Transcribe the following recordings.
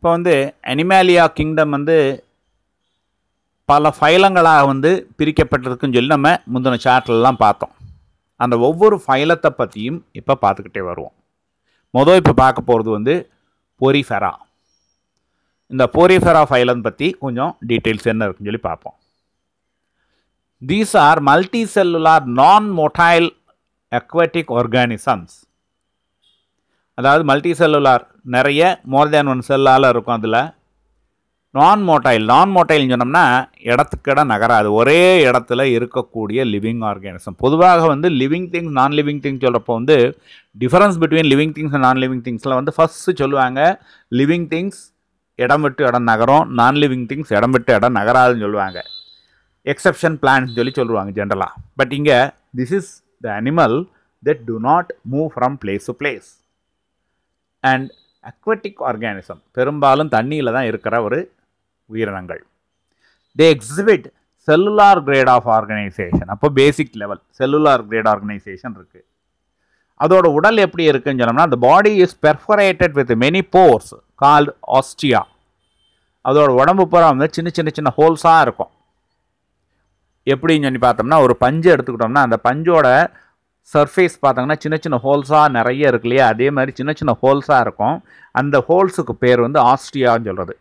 இப்போ வந்து Animalia kingdom வந்து பல ஃபைலங்களாக வந்து பிரிக்கப்பட்டிருக்குன்னு சொல்லி நம்ம முந்தின சார்ட்லலாம் பார்த்தோம் அந்த ஒவ்வொரு ஃபைலத்தை பற்றியும் இப்போ பார்த்துக்கிட்டே வருவோம் மொதல் இப்போ பார்க்க போகிறது வந்து பொரிஃபெரா இந்த பொரிஃபெரா ஃபைலன் பற்றி கொஞ்சம் டீட்டெயில்ஸ் என்ன இருக்குன்னு சொல்லி பார்ப்போம் these are multicellular non motile aquatic organisms அதாவது மல்டி செல்லுலார் நிறைய மோர் தேன் ஒன் செல்லால் இருக்கும் அதில் நான் மோட்டைல் நான் மோட்டைல்னு சொன்னோம்னா இடத்துக்கிட நகராது ஒரே இடத்துல இருக்கக்கூடிய லிவிங் ஆர்கானிசம் பொதுவாக வந்து living things non living things சொல்கிறப்போ வந்து difference between living things and non living திங்ஸில் வந்து ஃபஸ்ட்டு சொல்லுவாங்க லிவிங் திங்ஸ் இடம் விட்டு இடம் நகரும் நான் லிவிங் திங்ஸ் இடம் விட்டு இடம் நகராதுன்னு சொல்லுவாங்க எக்ஸப்ஷன் பிளான்ஸ் சொல்லி சொல்லுவாங்க ஜென்ரலாக பட் இங்கே this is the animal that do not move from place to place and aquatic organism பெரும்பாலும் தண்ணியில் தான் இருக்கிற ஒரு உயிரினங்கள் they exhibit cellular grade of organisation அப்போ basic level cellular grade organisation இருக்குது அதோட உடல் எப்படி இருக்குன்னு சொன்னோம்னா அந்த body is perforated with many pores called ostia அதோட உடம்பு பூரா வந்து சின்ன சின்ன சின்ன ஹோல்ஸாக இருக்கும் எப்படின்னு சொல்லி பார்த்தோம்னா ஒரு பஞ்சு எடுத்துக்கிட்டோம்னா அந்த பஞ்சோட சர்ஃபேஸ் பார்த்தாங்கன்னா சின்ன சின்ன ஹோல்ஸாக நிறைய இருக்கு இல்லையா அதே மாதிரி சின்ன சின்ன ஹோல்ஸாக இருக்கும் அந்த ஹோல்ஸுக்கு பேர் வந்து ஆஸ்ட்ரியான்னு சொல்கிறது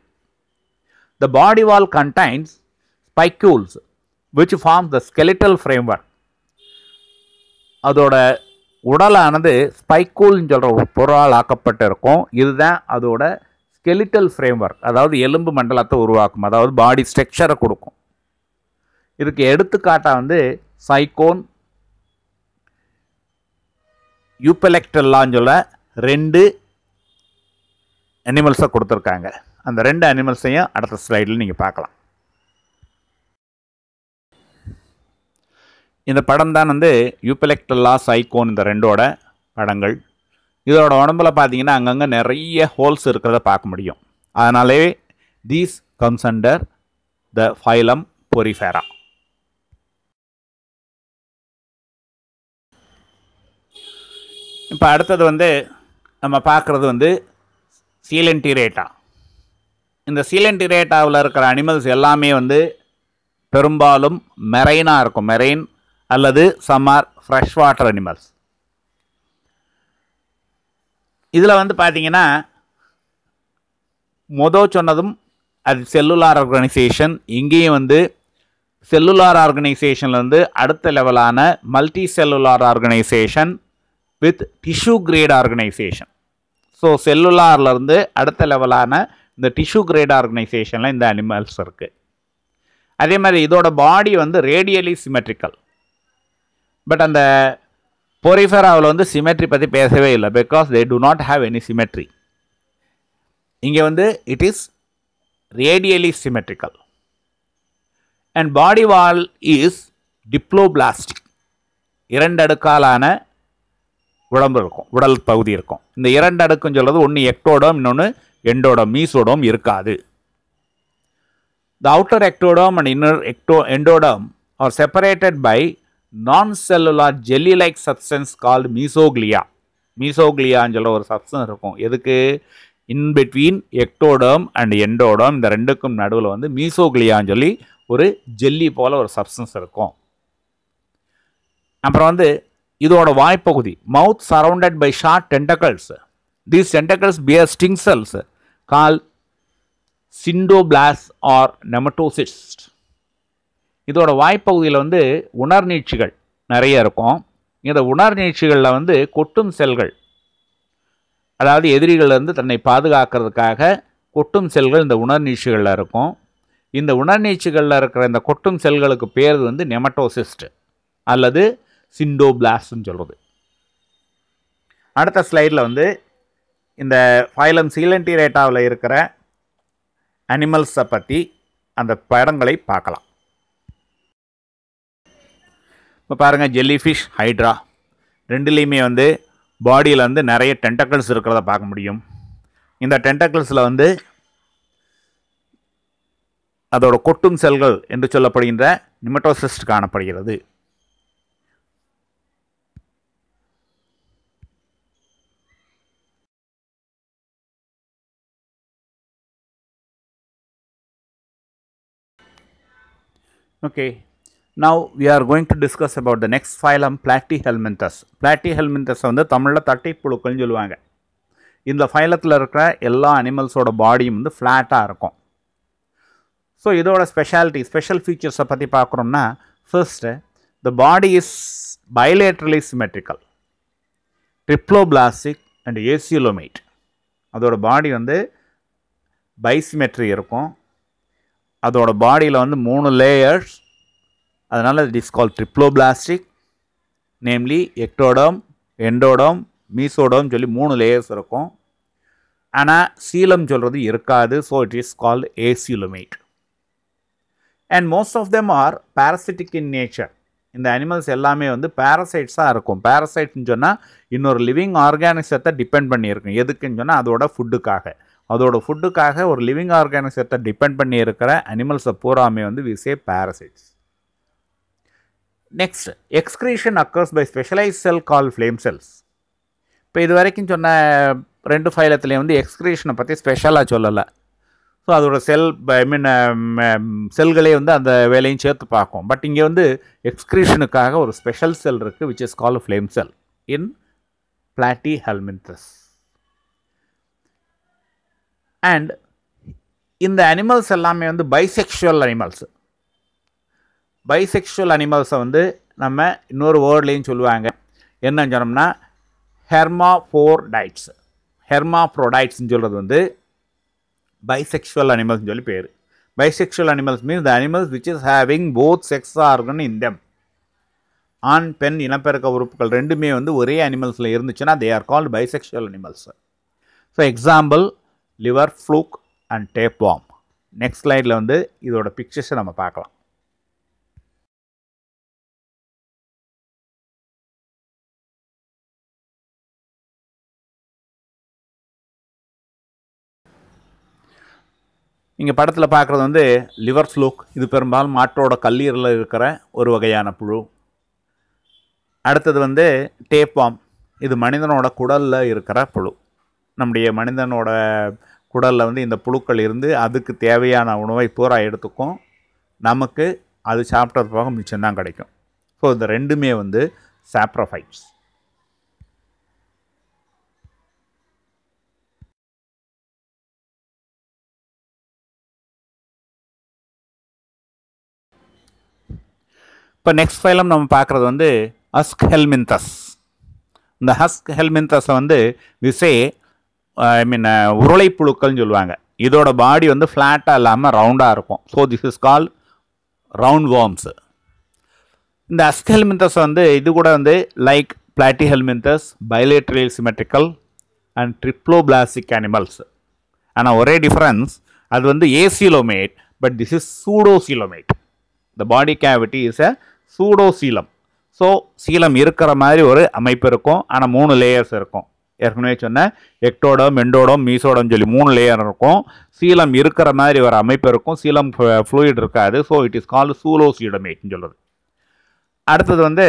the body wall contains spicules which form the skeletal work அதோட உடலானது ஸ்பைக்கூல்னு சொல்கிற ஒரு பொருளால் ஆக்கப்பட்டு இருக்கும் இதுதான் அதோட ஸ்கெலிட்டல் ஒர்க் அதாவது எலும்பு மண்டலத்தை உருவாக்கும் அதாவது பாடி ஸ்ட்ரக்சரை கொடுக்கும் இதுக்கு எடுத்துக்காட்டாக வந்து சைக்கோன் யூப்பெலக்டெல்லான்னு சொல்ல ரெண்டு அனிமல்ஸை கொடுத்துருக்காங்க அந்த ரெண்டு அனிமல்ஸையும் அடுத்த ஸ்லைடில் நீங்கள் பார்க்கலாம் இந்த படம் தான் வந்து யூப்பெலக்டெல்லா சைகோன் இந்த ரெண்டோட படங்கள் இதோட உடம்பில் பார்த்தீங்கன்னா அங்கங்கே நிறைய ஹோல்ஸ் இருக்கிறத பார்க்க முடியும் அதனாலே தீஸ் கம்சண்டர் த ஃபைலம் பொரிஃபேரா இப்போ அடுத்தது வந்து நம்ம பார்க்குறது வந்து சீலன்டிரேட்டா இந்த சீலன்டிரேட்டாவில் இருக்கிற அனிமல்ஸ் எல்லாமே வந்து பெரும்பாலும் மெரெயினாக இருக்கும் மெரெயின் அல்லது சம்மர் ஃப்ரெஷ் வாட்டர் அனிமல்ஸ் இதில் வந்து பார்த்தீங்கன்னா மொதல் சொன்னதும் அது செல்லுலார் ஆர்கனைசேஷன் இங்கேயும் வந்து செல்லுலார் ஆர்கனைசேஷன்லேருந்து அடுத்த லெவலான multicellular organisation with tissue grade organisation so செல்லுலார்லேருந்து அடுத்த லெவலான இந்த டிஷ்யூ கிரேட் ஆர்கனைசேஷனில் இந்த அனிமல்ஸ் இருக்குது அதே மாதிரி இதோட பாடி வந்து ரேடியலி சிமெட்ரிக்கல் பட் அந்த பொரிஃபராவில் வந்து சிமெட்ரி பற்றி பேசவே இல்லை because they do not have any symmetry இங்கே வந்து it is radially symmetrical and body wall is diploblastic இரண்டு அடுக்காலான உடம்பு இருக்கும் உடல் பகுதி இருக்கும் இந்த இரண்டு அடுக்குன்னு சொல்கிறது ஒன்று எக்டோடோம் இன்னொன்று எண்டோடோம் மீசோடோம் இருக்காது the outer ectoderm and inner ecto endoderm are separated by non cellular jelly like substance called mesoglea மீசோக்ளியான்னு சொல்ல ஒரு சப்ஸ்டன்ஸ் இருக்கும் எதுக்கு இன்பிட்வீன் எக்டோடோம் அண்ட் எண்டோடோம் இந்த ரெண்டுக்கும் நடுவில் வந்து மீசோக்ளியான்னு சொல்லி ஒரு ஜெல்லி போல் ஒரு சப்ஸ்டன்ஸ் இருக்கும் அப்புறம் வந்து இதோட வாய்ப்பகுதி mouth surrounded by short tentacles these tentacles bear sting cells call cnidoblasts or nematocyst இதோட வாய்ப்பகுதியில் வந்து உணர்நீச்சிகள் நிறைய இருக்கும் இந்த உணர்நீட்சிகளில் வந்து கொட்டும் செல்கள் அதாவது எதிரிகளிலிருந்து தன்னை பாதுகாக்கிறதுக்காக கொட்டும் செல்கள் இந்த உணர்நீச்சிகளில் இருக்கும் இந்த உணர்நீச்சிகளில் இருக்கிற இந்த கொட்டும் செல்களுக்கு பேர் வந்து நெமட்டோசிஸ்ட் அல்லது சிண்டோ பிளாஸ்ட்னு சொல்கிறது அடுத்த ஸ்லைடில் வந்து இந்த ஃபைலம் ரேட்டாவில் இருக்கிற அனிமல்ஸை பற்றி அந்த படங்களை பார்க்கலாம் இப்போ பாருங்கள் ஜெல்லி ஃபிஷ் ஹைட்ரா ரெண்டுலேயுமே வந்து பாடியில் வந்து நிறைய டென்டக்கிள்ஸ் இருக்கிறத பார்க்க முடியும் இந்த டென்டக்கிள்ஸில் வந்து அதோட கொட்டும் செல்கள் என்று சொல்லப்படுகின்ற நிமட்டோசிஸ்ட் காணப்படுகிறது Okay. Now, we are going to discuss about the next phylum Platyhelminthes. Platyhelminthes வந்து தமிழ்ல தமிழில் தட்டைப்புழுக்கள்னு சொல்லுவாங்க இந்த ஃபைலத்தில் இருக்கிற எல்லா அனிமல்ஸோட பாடியும் வந்து ஃப்ளாட்டாக இருக்கும் ஸோ இதோட ஸ்பெஷாலிட்டி ஸ்பெஷல் ஃபீச்சர்ஸை பற்றி பார்க்குறோம்னா first the body is bilaterally symmetrical triploblastic and acoelomate அதோட பாடி வந்து பைசிமெட்ரி இருக்கும் அதோட பாடியில் வந்து மூணு லேயர்ஸ் அதனால் it is call plastic namely ectoderm endoderm mesoderm சொல்லி மூணு லேயர்ஸ் இருக்கும் ஆனால் சீலம் சொல்கிறது இருக்காது so it is called acoelomate and most of them are parasitic in nature இந்த அனிமல்ஸ் எல்லாமே வந்து பேரசைட்ஸாக இருக்கும் பேரசைட்ஸ்னு சொன்னால் இன்னொரு லிவிங் ஆர்கானிசத்தை டிபெண்ட் பண்ணியிருக்கும் எதுக்குன்னு சொன்னால் அதோட ஃபுட்டுக்காக அதோட ஃபுட்டுக்காக ஒரு லிவிங் ஆர்கானிசத்தை டிபெண்ட் பண்ணி இருக்கிற அனிமல்ஸை பூராமே வந்து we say parasites next excretion occurs by specialise cell call flame cells இப்போ இது வரைக்கும் சொன்ன ரெண்டு ஃபைலத்துலேயும் வந்து எக்ஸ்க்ரீஷனை பற்றி ஸ்பெஷலாக சொல்லலை ஸோ அதோட செல் ஐ மீன் செல்களே வந்து அந்த வேலையும் சேர்த்து பார்க்கும் பட் இங்கே வந்து எக்ஸ்க்ரீஷனுக்காக ஒரு ஸ்பெஷல் செல் இருக்குது which is call flame cell in Platyhelminthes and இந்த அனிமல்ஸ் எல்லாமே வந்து பைசெக்ஷுவல் அனிமல்ஸ் பைசெக்ஷுவல் அனிமல்ஸை வந்து நம்ம இன்னொரு வேர்ட்லேயும் சொல்லுவாங்க என்னன்னு சொன்னோம்னா ஹெர்மா ஃபோர் டைட்ஸ் ஹெர்மா ப்ரோடைட்ஸ்ன்னு சொல்கிறது வந்து பைசெக்ஷுவல் அனிமல்ஸ்னு சொல்லி பேர் bisexual animals means the animals which is having both sex organ in them ஆண் பெண் இனப்பெருக்க உறுப்புகள் ரெண்டுமே வந்து ஒரே அனிமல்ஸில் இருந்துச்சுன்னா they are called bisexual animals for example liver fluke and tape worm next ஸ்லைடில் வந்து இதோட பிக்சர்ஸை நம்ம பார்க்கலாம் இங்கே படத்தில் பார்க்குறது வந்து லிவர் ஃப்ளூக் இது பெரும்பாலும் மாட்டோட கல்லீரலில் இருக்கிற ஒரு வகையான புழு அடுத்தது வந்து டேப்பாம் இது மனிதனோட குடலில் இருக்கிற புழு நம்முடைய மனிதனோட குடலில் வந்து இந்த புழுக்கள் இருந்து அதுக்கு தேவையான உணவை பூரா எடுத்துக்கும் நமக்கு அது சாப்பிட்டது போக மிச்சம்தான் கிடைக்கும் ஸோ இந்த ரெண்டுமே வந்து சாப்ரஃபைட்ஸ் இப்போ நெக்ஸ்ட் ஃபைலம் நம்ம பார்க்குறது வந்து அஸ்க் ஹெல்மின்தஸ் இந்த ஹஸ்க் ஹெல்மின்தஸை வந்து விசே ஐ மீன் uh, உருளை புழுக்கள்னு சொல்லுவாங்க இதோட பாடி வந்து ஃப்ளாட்டாக இல்லாமல் ரவுண்டாக இருக்கும் so this is call round worms இந்த அஸ்தெல்மிந்தஸ் வந்து இது கூட வந்து like Platyhelminthes bilateral symmetrical and triploblastic animals ஆனால் ஒரே டிஃப்ரென்ஸ் அது வந்து acoelomate but this is pseudocoelomate the body cavity is a pseudocoelom so coelom இருக்கிற மாதிரி ஒரு அமைப்பு இருக்கும் ஆனால் மூணு லேயர்ஸ் இருக்கும் ஏற்கனவே சொன்னேன் எக்டோடம் மெண்டோடம் மீசோடம் சொல்லி மூணு லேயர் இருக்கும் சீலம் இருக்கிற மாதிரி ஒரு அமைப்பு இருக்கும் சீலம் ஃப்ளூயிட் இருக்காது ஸோ இட் இஸ் கால்டு சூலோசியுடமேட்னு சொல்லுது அடுத்தது வந்து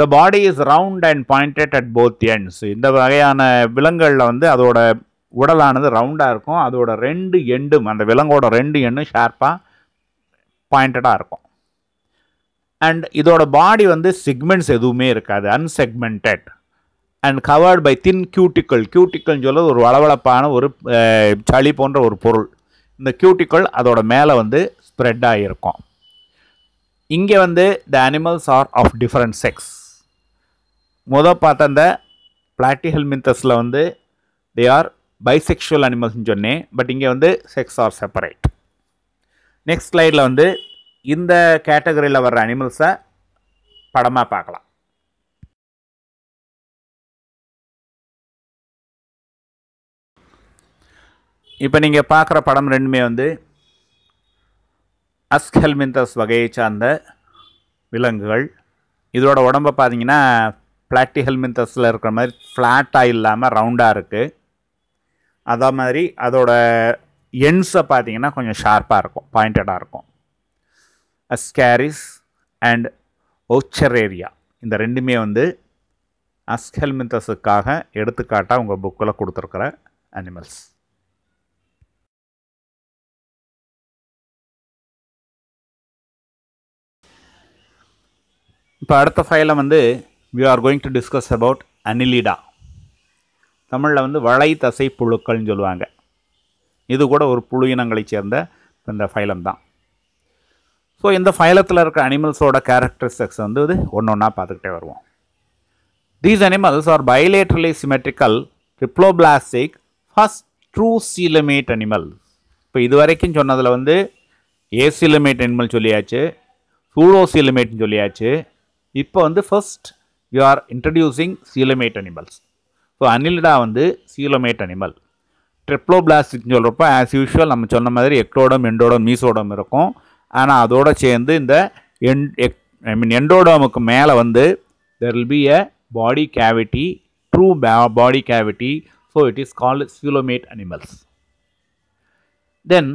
the body is round and pointed at both ends இந்த வகையான விலங்குகளில் வந்து அதோட உடலானது ரவுண்டாக இருக்கும் அதோட ரெண்டு எண்டும் அந்த விலங்கோட ரெண்டு எண்ணும் ஷார்ப்பாக பாயிண்டடாக இருக்கும் அண்ட் இதோட பாடி வந்து செக்மெண்ட்ஸ் எதுவுமே இருக்காது unsegmented and covered by thin cuticle கியூட்டிக்கல்னு சொல்ல ஒரு வளவளப்பான ஒரு சளி போன்ற ஒரு பொருள் இந்த கியூட்டிக்கல் அதோட மேலே வந்து ஸ்ப்ரெட் ஆகியிருக்கும் இங்கே வந்து the animals are of different sex மொதல் பார்த்த அந்த மின்தஸில் வந்து தே ஆர் பைசெக்ஷுவல் அனிமல்ஸ்னு சொன்னேன் பட் இங்கே வந்து செக்ஸ் ஆர் செப்பரேட் நெக்ஸ்ட் ஸ்லைடில் வந்து இந்த கேட்டகரியில் வர்ற அனிமல்ஸை படமாக பார்க்கலாம் இப்போ நீங்கள் பார்க்குற படம் ரெண்டுமே வந்து அஸ்கெல்மிந்தஸ் வகையை சார்ந்த விலங்குகள் இதோட உடம்பை பார்த்தீங்கன்னா ஹெல்மிந்தஸில் இருக்கிற மாதிரி ஃப்ளாட்டாக இல்லாமல் ரவுண்டாக இருக்குது அதே மாதிரி அதோட எண்ட்ஸை பார்த்தீங்கன்னா கொஞ்சம் ஷார்ப்பாக இருக்கும் பாயிண்டடாக இருக்கும் அஸ்கேரிஸ் அண்ட் ஓச்சரேரியா இந்த ரெண்டுமே வந்து அஸ்கெல்மிந்தஸுக்காக எடுத்துக்காட்டாக உங்கள் புக்கில் கொடுத்துருக்குற அனிமல்ஸ் இப்போ அடுத்த ஃபைலை வந்து we are going to discuss about Annelida தமிழில் வந்து வளை தசை புழுக்கள்னு சொல்லுவாங்க இது கூட ஒரு புழு இனங்களை சேர்ந்த இந்த ஃபைலம் தான் ஸோ இந்த ஃபைலத்தில் இருக்க அனிமல்ஸோட கேரக்டரிஸ்டிக்ஸ் வந்து இது ஒன்று ஒன்றா பார்த்துக்கிட்டே வருவோம் these animals are bilaterally symmetrical triploblastic first true coelomate animal இப்போ இது வரைக்கும் சொன்னதில் வந்து ஏசிலமேட் அனிமல் சொல்லியாச்சு சூடோ சீலமேட்னு சொல்லியாச்சு இப்போ வந்து first you are introducing coelomate animals so Annelida வந்து சீலமேட் அனிமல் ட்ரிப்ளோபிளாஸ்டிக்னு சொல்கிறப்போ ஆஸ் யூஷுவல் நம்ம சொன்ன மாதிரி எக்டோடம் எண்டோடம் மீசோடம் இருக்கும் ஆனால் அதோடு சேர்ந்து இந்த என் எக் ஐ மீன் எண்டோடோமுக்கு மேலே வந்து there will be a body cavity true body cavity so it is called coelomate animals then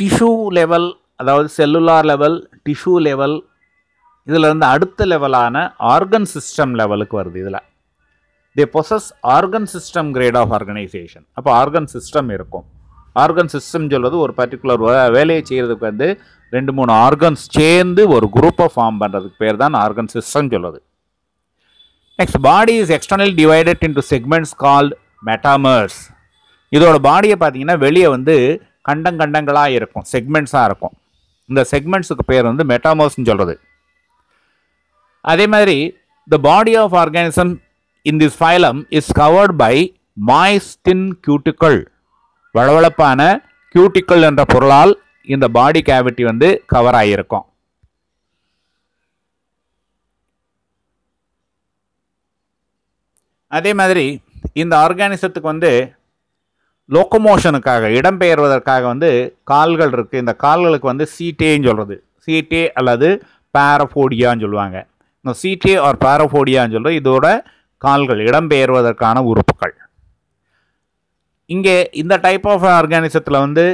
tissue level அதாவது செல்லுலார் லெவல் டிஷ்யூ லெவல் இதில் இருந்து அடுத்த லெவலான ஆர்கன் சிஸ்டம் லெவலுக்கு வருது இதில் they possess organ system grade of organisation அப்போ organ system இருக்கும் ஆர்கன் சிஸ்டம் சொல்வது ஒரு பர்டிகுலர் வேலையை செய்கிறதுக்கு வந்து ரெண்டு மூணு ஆர்கன்ஸ் சேர்ந்து ஒரு குரூப்பை ஃபார்ம் பண்ணுறதுக்கு பேர் தான் ஆர்கன் சிஸ்டம் சொல்வது next body is external divided into segments called metamers இதோட பாடியை பார்த்தீங்கன்னா வெளியே வந்து கண்டங்கண்டங்களாக இருக்கும் செக்மெண்ட்ஸாக இருக்கும் இந்த செக்மெண்ட்ஸுக்கு பேர் வந்து மெட்டாமர்ஸ்னு சொல்கிறது அதே மாதிரி the body of organism in this phylum is covered by moisten cuticle வளவளப்பான கியூட்டிக்கல் என்ற பொருளால் இந்த பாடி கேவிட்டி வந்து கவர் ஆகியிருக்கும் அதே மாதிரி இந்த ஆர்கானிசத்துக்கு வந்து லோக்கமோஷனுக்காக இடம்பெயர்வதற்காக வந்து கால்கள் இருக்குது இந்த கால்களுக்கு வந்து சீட்டேன்னு e சொல்கிறது சீட்டே e அல்லது பேரஃபோடியான்னு சொல்லுவாங்க இந்த சீட்டே ஆர் பேரஃபோடியான்னு சொல்கிற இதோட கால்கள் இடம்பெயர்வதற்கான உறுப்புகள் இங்கே இந்த டைப் ஆஃப் ஆர்கானிசத்தில் வந்து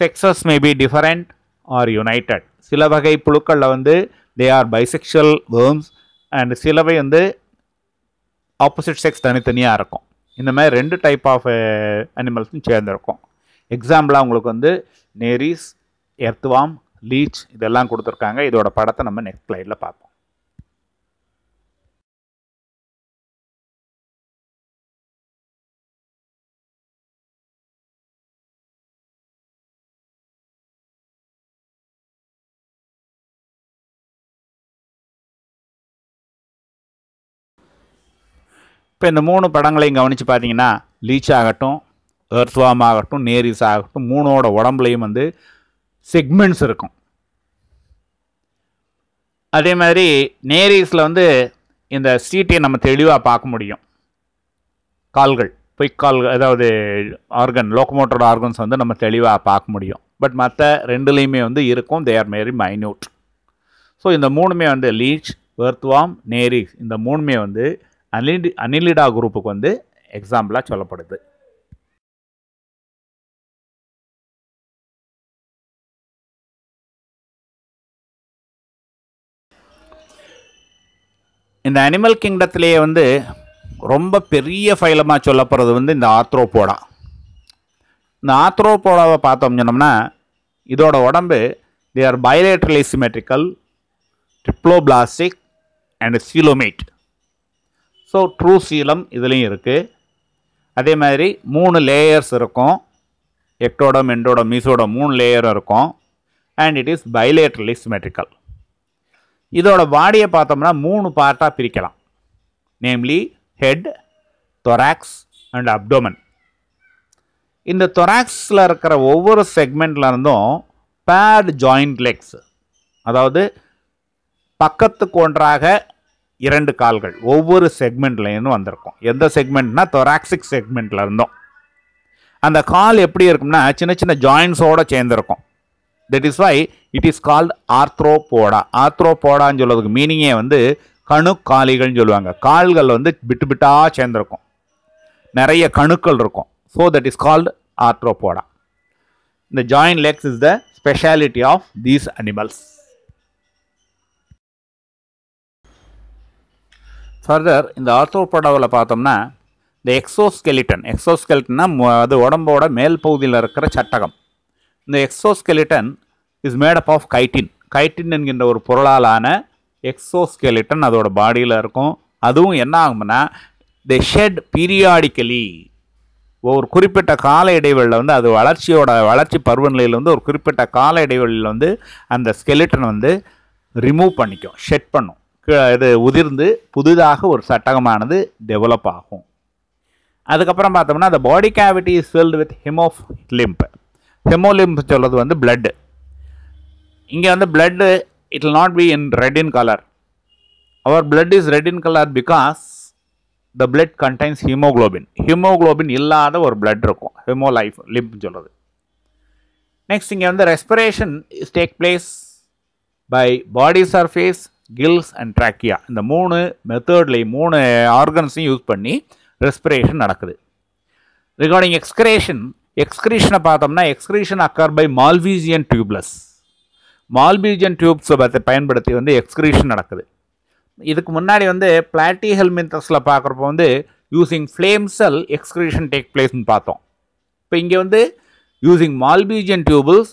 sexes may be different or united சில வகை புழுக்களில் வந்து they are bisexual worms and சிலவை வந்து ஆப்போசிட் செக்ஸ் தனித்தனியாக இருக்கும் இந்த மாதிரி ரெண்டு டைப் ஆஃப் அனிமல்ஸும் eh, சேர்ந்துருக்கும் எக்ஸாம்பிளாக உங்களுக்கு வந்து நேரிஸ் எர்த்வாம் லீச் இதெல்லாம் கொடுத்துருக்காங்க இதோட படத்தை நம்ம நெக்ஸ்ட் ஸ்லைடில் பார்ப்போம் இப்போ இந்த மூணு படங்களையும் கவனித்து பார்த்தீங்கன்னா லீச் ஆகட்டும் எர்த்வாம் ஆகட்டும் நேரிஸ் ஆகட்டும் மூணோட உடம்புலையும் வந்து செக்மெண்ட்ஸ் இருக்கும் அதே மாதிரி நேரிஸில் வந்து இந்த சீட்டையை நம்ம தெளிவாக பார்க்க முடியும் கால்கள் பொய்க்கால் அதாவது ஆர்கன் லோக்கமோட்டர் ஆர்கன்ஸ் வந்து நம்ம தெளிவாக பார்க்க முடியும் பட் மற்ற ரெண்டுலேயுமே வந்து இருக்கும் தேர் மாரி மைன்யூட் ஸோ இந்த மூணுமே வந்து லீச் வெர்த்வாம் நேரிஸ் இந்த மூணுமே வந்து அனிலிடி அனிலிடா குரூப்புக்கு வந்து எக்ஸாம்பிளாக சொல்லப்படுது இந்த அனிமல் கிங்டத்துலேயே வந்து ரொம்ப பெரிய ஃபைலமாக சொல்லப்படுறது வந்து இந்த ஆத்ரோபோடா இந்த ஆத்ரோபோடாவை பார்த்தோம் சொன்னோம்னா இதோட உடம்பு they are bilaterally symmetrical triploblastic and coelomate so true coelom இதுலேயும் இருக்குது அதே மாதிரி மூணு லேயர்ஸ் இருக்கும் எக்டோடம் எண்டோடம் மீசோட மூணு லேயரும் இருக்கும் and it is bilaterally symmetrical இதோட பாடியை பார்த்தோம்னா மூணு பார்ட்டாக பிரிக்கலாம் namely head thorax and abdomen இந்த தொராக்ஸில் இருக்கிற ஒவ்வொரு செக்மெண்ட்லேருந்தும் பேட் ஜாயிண்ட் லெக்ஸ் அதாவது பக்கத்துக்கு ஒன்றாக இரண்டு கால்கள் ஒவ்வொரு செக்மெண்ட்லேருந்து வந்திருக்கும் எந்த செக்மெண்ட்னா தொராக்சிக் செக்மெண்ட்டில் இருந்தோம் அந்த கால் எப்படி இருக்கும்னா சின்ன சின்ன ஜாயின்ஸோடு சேர்ந்துருக்கும் that is why it is called Arthropoda ஆர்த்ரோபோடான்னு சொல்கிறதுக்கு மீனிங்கே வந்து கணுக்காலிகள்னு சொல்லுவாங்க கால்கள் வந்து விட்டு விட்டாக சேர்ந்துருக்கும் நிறைய கணுக்கள் இருக்கும் so that is called Arthropoda இந்த join legs is the speciality of these animals further இந்த ஆர்த்தோபடாவில் பார்த்தோம்னா இந்த எக்ஸோஸ்கெலிட்டன் எக்ஸோஸ்கெலிட்டன்னா அது உடம்போட மேல் பகுதியில் இருக்கிற சட்டகம் இந்த exoskeleton is made up of chitin chitin என்கின்ற ஒரு பொருளாலான எக்ஸோஸ்கெலிட்டன் அதோட பாடியில் இருக்கும் அதுவும் என்ன ஆகும்னா தி ஷெட் பீரியாடிக்கலி ஒரு குறிப்பிட்ட கால இடைவெளியில் வந்து அது வளர்ச்சியோட வளர்ச்சி பருவநிலையில் வந்து ஒரு குறிப்பிட்ட கால இடைவெளியில் வந்து அந்த ஸ்கெலிட்டன் வந்து ரிமூவ் பண்ணிக்கும் ஷெட் பண்ணும் இது உதிர்ந்து புதிதாக ஒரு சட்டகமானது டெவலப் ஆகும் அதுக்கப்புறம் பார்த்தோம்னா அந்த body cavity is filled with haemolymph haemolymph சொல்கிறது வந்து பிளட்டு இங்கே வந்து blood it will not be in red in colour our blood is red in colour because the blood contains haemoglobin haemoglobin இல்லாத ஒரு பிளட் இருக்கும் ஹிமோ life லிம்ப்னு சொல்கிறது next இங்கே வந்து respiration is take place by body surface gills and trachea இந்த மூணு மெத்தேட்லேயும் மூணு ஆர்கன்ஸையும் யூஸ் பண்ணி ரெஸ்பிரேஷன் நடக்குது ரிகார்டிங் எக்ஸ்கிரேஷன் எக்ஸ்கிரீஷனை பார்த்தோம்னா excretion occur by Malpighian tubules Malpighian டியூப்ஸை பார்த்து பயன்படுத்தி வந்து எக்ஸ்கிரீஷன் நடக்குது இதுக்கு முன்னாடி வந்து பிளாட்டி ஹெல்மின்தஸில் பார்க்குறப்ப வந்து using flame cell excretion take பிளேஸ்னு பார்த்தோம் இப்போ இங்கே வந்து using Malpighian tubules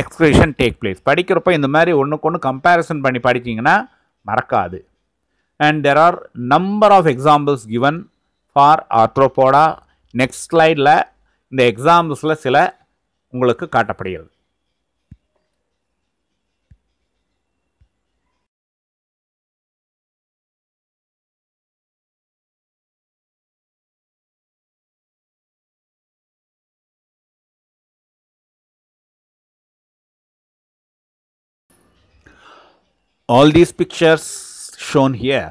expression take place படிக்கிறப்ப இந்த மாதிரி ஒன்றுக்கு ஒன்று கம்பேரிசன் பண்ணி படிக்கிங்கன்னா மறக்காது and there are number of examples given for Arthropoda next ஸ்லைடில் இந்த எக்ஸாம்பிள்ஸில் சில உங்களுக்கு காட்டப்படுகிறது all these pictures shown here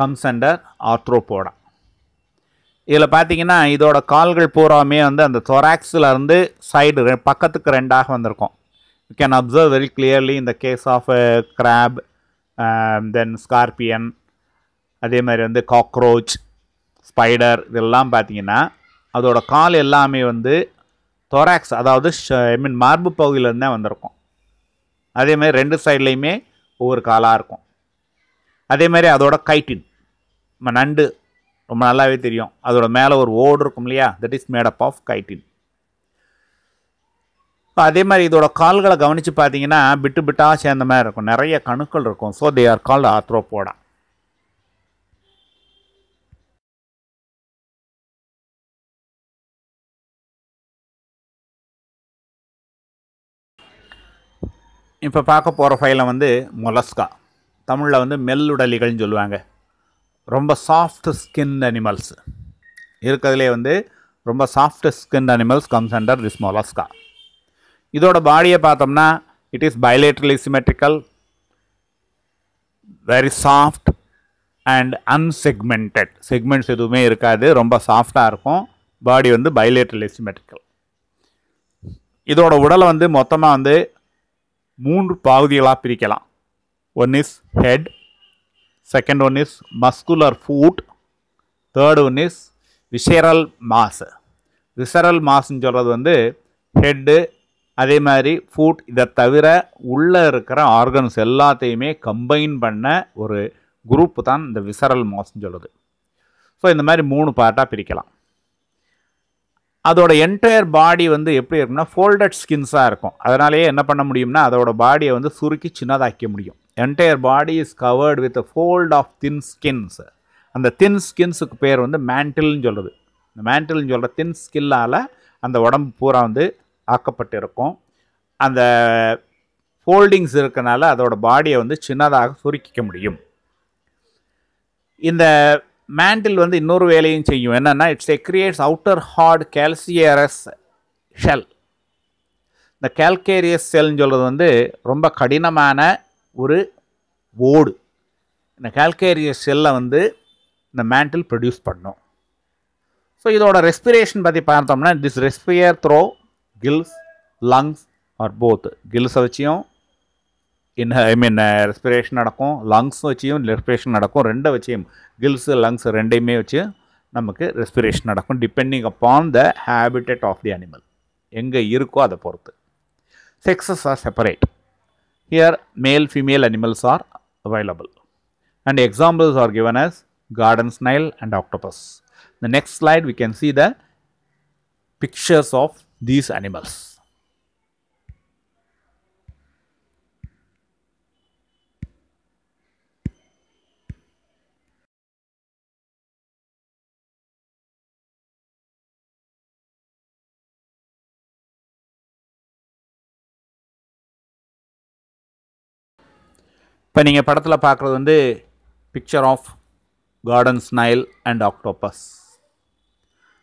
comes under arthropoda இதில் பார்த்தீங்கன்னா இதோட கால்கள் பூராமே வந்து அந்த தொராக்ஸில் இருந்து சைடு பக்கத்துக்கு ரெண்டாக வந்திருக்கும் you can observe very clearly இந்த case of crab then scorpion அதே மாதிரி வந்து காக்ரோச் ஸ்பைடர் இதெல்லாம் பார்த்தீங்கன்னா அதோட கால் எல்லாமே வந்து தொராக்ஸ் அதாவது ஐ மீன் மார்பு பகுதியிலேருந்தே தான் வந்திருக்கும் மாதிரி ரெண்டு சைட்லேயுமே ஒவ்வொரு காலாக இருக்கும் அதே மாதிரி அதோட கைட்டின் நம்ம நண்டு ரொம்ப நல்லாவே தெரியும் அதோட மேலே ஒரு ஓடு இருக்கும் இல்லையா that is made up of chitin இப்போ அதே மாதிரி இதோட கால்களை கவனித்து பார்த்தீங்கன்னா பிட்டு பிட்டாக சேர்ந்த மாதிரி இருக்கும் நிறைய கணுக்கள் இருக்கும் ஸோ தே ஆர் கால்டு போடா இப்போ பார்க்க போகிற ஃபைலம் வந்து மொலஸ்கா தமிழில் வந்து மெல்லுடலிகள்னு சொல்லுவாங்க ரொம்ப சாஃப்ட் ஸ்கின் அனிமல்ஸ் இருக்கிறதுலே வந்து ரொம்ப soft skin animals comes under this Mollusca இதோட பாடியை பார்த்தோம்னா it is bilaterally symmetrical very soft and unsegmented segments எதுவுமே இருக்காது ரொம்ப சாஃப்டாக இருக்கும் பாடி வந்து பயலேட்ரலி சிமெட்ரிக்கல் இதோட உடலை வந்து மொத்தமாக வந்து மூன்று பகுதிகளாக பிரிக்கலாம் one is head second one is muscular foot third one is visceral mass visceral மாஸ்ன்னு சொல்கிறது வந்து ஹெட்டு அதே மாதிரி ஃபுட் இதை தவிர உள்ளே இருக்கிற ஆர்கன்ஸ் எல்லாத்தையுமே கம்பைன் பண்ண ஒரு குரூப் தான் இந்த விசரல் மாஸ்ன்னு சொல்லுது ஸோ இந்த மாதிரி மூணு பார்ட்டாக பிரிக்கலாம் அதோட என்டையர் பாடி வந்து எப்படி இருக்கும்னா ஃபோல்டட் ஸ்கின்ஸாக இருக்கும் அதனாலேயே என்ன பண்ண முடியும்னா அதோட பாடியை வந்து சுருக்கி சின்னதாக்க முடியும் entire body is covered with fold of thin skins அந்த தின் ஸ்கின்ஸுக்கு பேர் வந்து மேண்டில்னு சொல்கிறது இந்த மேண்டில்னு சொல்கிற தின் ஸ்கில்லால் அந்த உடம்பு பூரா வந்து ஆக்கப்பட்டிருக்கும் அந்த ஃபோல்டிங்ஸ் இருக்கனால அதோட பாடியை வந்து சின்னதாக சுருக்கிக்க முடியும் இந்த மேண்டில் வந்து இன்னொரு வேலையும் செய்யும் என்னென்னா it's creates outer hard calcareous shell இந்த கேல்கேரியஸ் செல்னு சொல்கிறது வந்து ரொம்ப கடினமான ஒரு ஓடு இந்த கேல்கேரியஸ் செல்லை வந்து இந்த மேண்டில் ப்ரொடியூஸ் பண்ணும் ஸோ இதோட ரெஸ்பிரேஷன் பற்றி பார்த்தோம்னா this respire through gills lungs or both கில்ஸை வச்சியும் இன் ஐ மீன் ரெஸ்பிரேஷன் நடக்கும் லங்ஸ் வச்சியும் ரெஸ்பிரேஷன் நடக்கும் ரெண்டை வச்சியும் கில்ஸு லங்ஸ் ரெண்டையுமே வச்சு நமக்கு ரெஸ்பிரேஷன் நடக்கும் depending upon the habitat of the animal எங்கே இருக்கோ அதை பொறுத்து sexes are separate here male female animals are available and examples are given as garden snail and octopus the next slide we can see the pictures of these animals இப்போ நீங்கள் படத்தில் பார்க்குறது வந்து picture of garden snail and octopus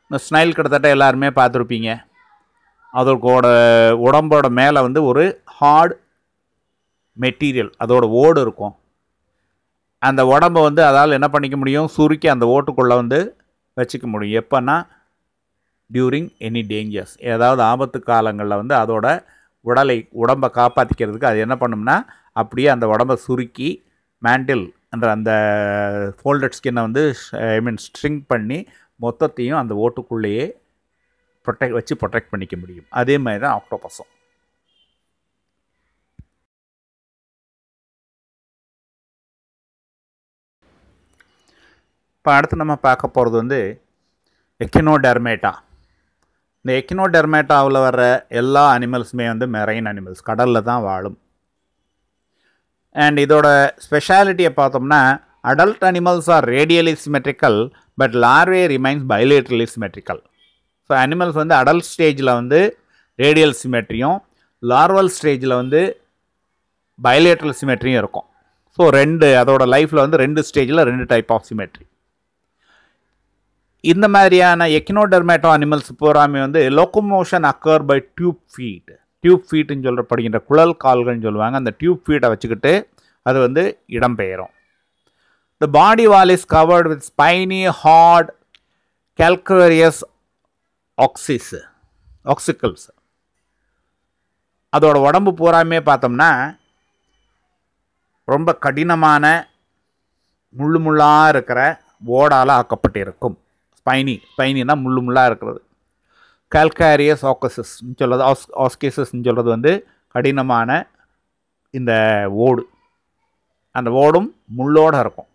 இந்த snail கிட்டத்தட்ட எல்லாருமே பார்த்துருப்பீங்க அதோட உடம்போட மேலே வந்து ஒரு ஹார்ட் மெட்டீரியல் அதோட ஓடு இருக்கும் அந்த உடம்பை வந்து அதால் என்ன பண்ணிக்க முடியும் சுருக்கி அந்த ஓட்டுக்குள்ளே வந்து வச்சுக்க முடியும் எப்போன்னா டியூரிங் எனி டேஞ்சர்ஸ் ஏதாவது ஆபத்து காலங்களில் வந்து அதோட உடலை உடம்பை காப்பாற்றிக்கிறதுக்கு அது என்ன பண்ணும்னா அப்படியே அந்த உடம்பை சுருக்கி மேண்டில் என்ற அந்த ஃபோல்டட் ஸ்கின்னை வந்து ஐ மீன் ஸ்ட்ரிங் பண்ணி மொத்தத்தையும் அந்த ஓட்டுக்குள்ளேயே ப்ரொடெக்ட் வச்சு ப்ரொடெக்ட் பண்ணிக்க முடியும் அதே மாதிரி தான் ஆக்டோபஸும் இப்போ அடுத்து நம்ம பார்க்க போகிறது வந்து எக்கினோடெர்மேட்டா இந்த எக்கினோடெர்மேட்டாவில் வர்ற எல்லா அனிமல்ஸுமே வந்து மெரைன் அனிமல்ஸ் கடலில் தான் வாழும் அண்ட் இதோட ஸ்பெஷாலிட்டியை பார்த்தோம்னா adult animals are radially symmetrical but larvae remains bilaterally symmetrical so animals வந்து அடல்ட் ஸ்டேஜில் வந்து ரேடியல் சிமெட்ரியும் லார்வல் ஸ்டேஜில் வந்து பைலேட்ரல் சிமெட்ரியும் இருக்கும் ஸோ ரெண்டு அதோட லைஃப்பில் வந்து ரெண்டு ஸ்டேஜில் ரெண்டு டைப் ஆஃப் சிமெட்ரி இந்த மாதிரியான எக்கினோடெர்மேட்டோ அனிமல்ஸ் போகிறாமே வந்து locomotion occur by tube feet tube ஃபீட்டுன்னு சொல்லப்படுகின்ற குழல் கால்கள்னு சொல்லுவாங்க அந்த டியூப் ஃபீட்டை வச்சுக்கிட்டு அது வந்து இடம்பெயரும் the body wall is covered with spiny hard calcareous axis ossicles அதோட உடம்பு பூராமே பார்த்தோம்னா ரொம்ப கடினமான முள்ளு முள்ளாக இருக்கிற ஓடால் ஆக்கப்பட்டிருக்கும் ஸ்பைனி ஸ்பைனினா முள்ளு முள்ளாக இருக்கிறது கல்காரியஸ் ஆக்கசஸ்ன்னு சொல்கிறது ஆஸ் ஆஸ்கேசஸ்ன்னு சொல்கிறது வந்து கடினமான இந்த ஓடு அந்த ஓடும் முள்ளோடு இருக்கும்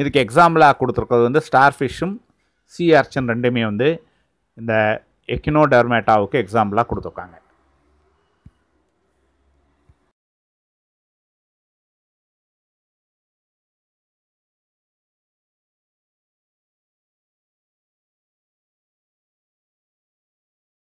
இதுக்கு எக்ஸாம்பிளாக கொடுத்துருக்கிறது வந்து ஸ்டார் ஃபிஷ்ஷும் சி ஆர்ச்சன் ரெண்டுமே வந்து இந்த எக்கினோடெர்மேட்டாவுக்கு எக்ஸாம்பிளாக கொடுத்துருக்காங்க